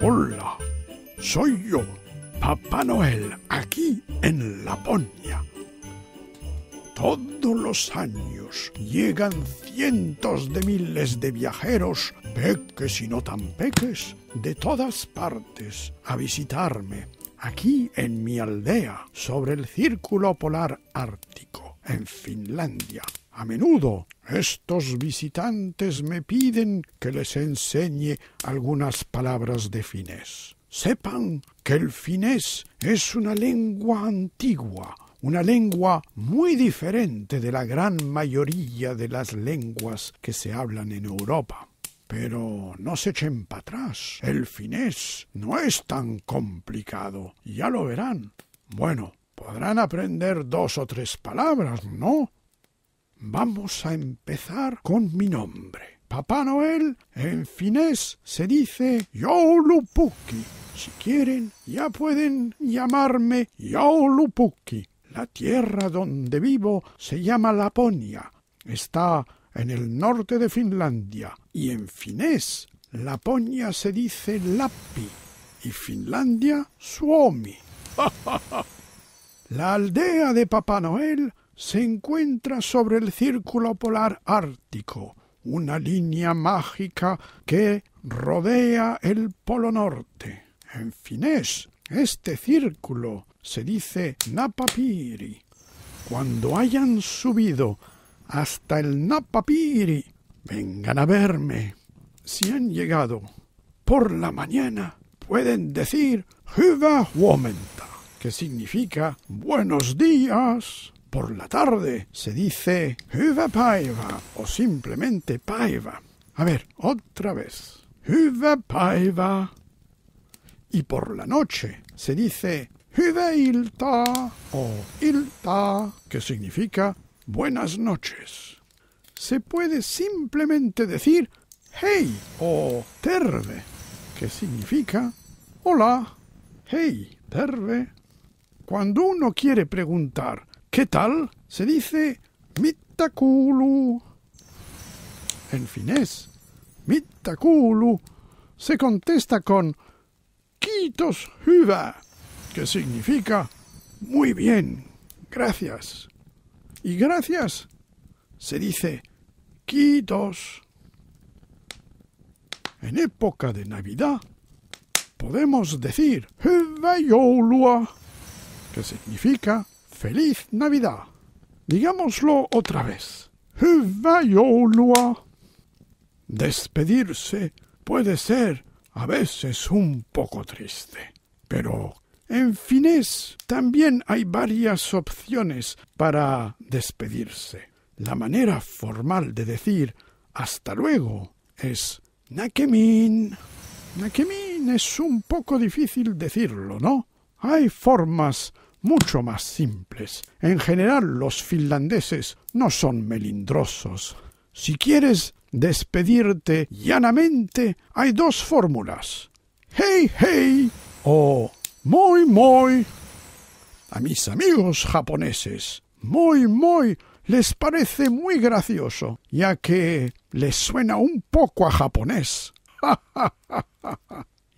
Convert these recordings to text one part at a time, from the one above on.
Hola, soy yo, Papá Noel, aquí en Laponia. Todos los años llegan cientos de miles de viajeros, peques y no tan peques, de todas partes a visitarme aquí en mi aldea, sobre el círculo polar ártico, en Finlandia. A menudo estos visitantes me piden que les enseñe algunas palabras de finés. Sepan que el finés es una lengua antigua, una lengua muy diferente de la gran mayoría de las lenguas que se hablan en Europa. Pero no se echen para atrás. El finés no es tan complicado. Ya lo verán. Bueno, podrán aprender dos o tres palabras, ¿no? Vamos a empezar con mi nombre. Papá Noel en finés se dice Youlupuki. Si quieren, ya pueden llamarme Youlupuki. La tierra donde vivo se llama Laponia. Está en el norte de Finlandia y en finés Laponia se dice Lappi y Finlandia Suomi. La aldea de Papá Noel se encuentra sobre el círculo polar ártico, una línea mágica que rodea el Polo Norte. En finés, este círculo se dice Napapiri. Cuando hayan subido hasta el Napapiri, vengan a verme. Si han llegado por la mañana, pueden decir HUVA huomenta, que significa buenos días. Por la tarde se dice HUVA PAIVA o simplemente PAIVA. A ver, otra vez. HUVA PAIVA y por la noche se dice Hüve o Ilta, que significa buenas noches. Se puede simplemente decir Hey o Terve, que significa Hola, Hey, Terve. Cuando uno quiere preguntar ¿Qué tal? se dice Mittakulu. En finés, Mittakulu se contesta con Quitos, que significa muy bien, gracias. Y gracias se dice quitos. En época de Navidad podemos decir que significa Feliz Navidad. Digámoslo otra vez. Despedirse puede ser a veces un poco triste. Pero en finés también hay varias opciones para despedirse. La manera formal de decir hasta luego es Nakemin. Nakemin es un poco difícil decirlo, ¿no? Hay formas mucho más simples. En general los finlandeses no son melindrosos. Si quieres despedirte llanamente, hay dos fórmulas. Hey, hey o muy, muy. A mis amigos japoneses, muy, muy les parece muy gracioso, ya que les suena un poco a japonés.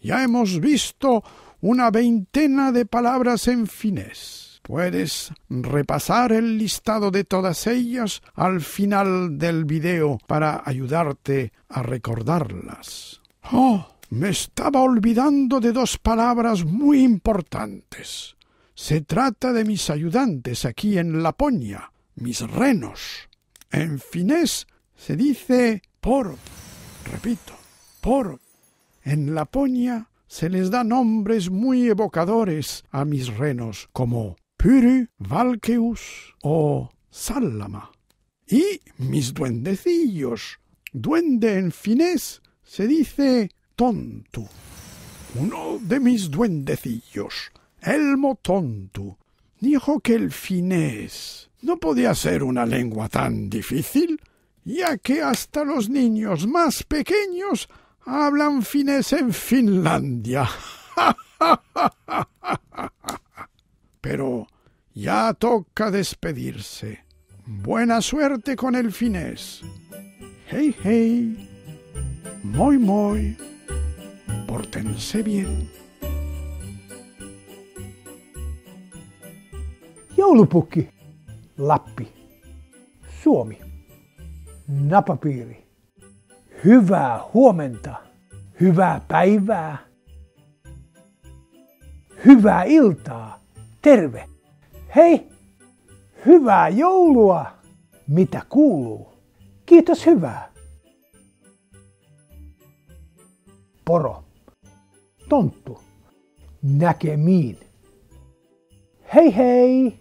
ya hemos visto una veintena de palabras en finés. Puedes repasar el listado de todas ellas al final del video para ayudarte a recordarlas. Oh, me estaba olvidando de dos palabras muy importantes. Se trata de mis ayudantes aquí en Laponia, mis renos. En finés se dice por, repito, por. En Laponia se les da nombres muy evocadores a mis renos como Pyry, Valkeus o Sálama. Y mis duendecillos. Duende en finés se dice tontu. Uno de mis duendecillos, Elmo Tontu, dijo que el finés no podía ser una lengua tan difícil, ya que hasta los niños más pequeños hablan finés en Finlandia. Ya toca despedirse. Buena suerte con el finés. Hey, hey. Muy, muy. Portense bien. Joulupukki, Lappi, Suomi, napapiri. Hyvää huomenta, hyvää päivää, hyvää iltaa, terve. Hei! Hyvää joulua! Mitä kuuluu? Kiitos hyvää! Poro. Tonttu. Näkemiin. Hei hei!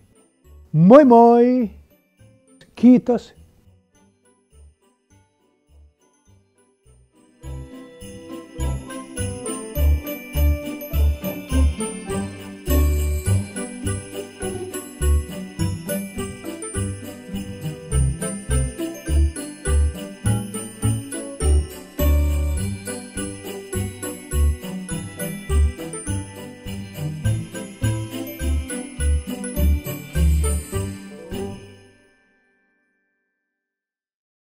Moi moi! Kiitos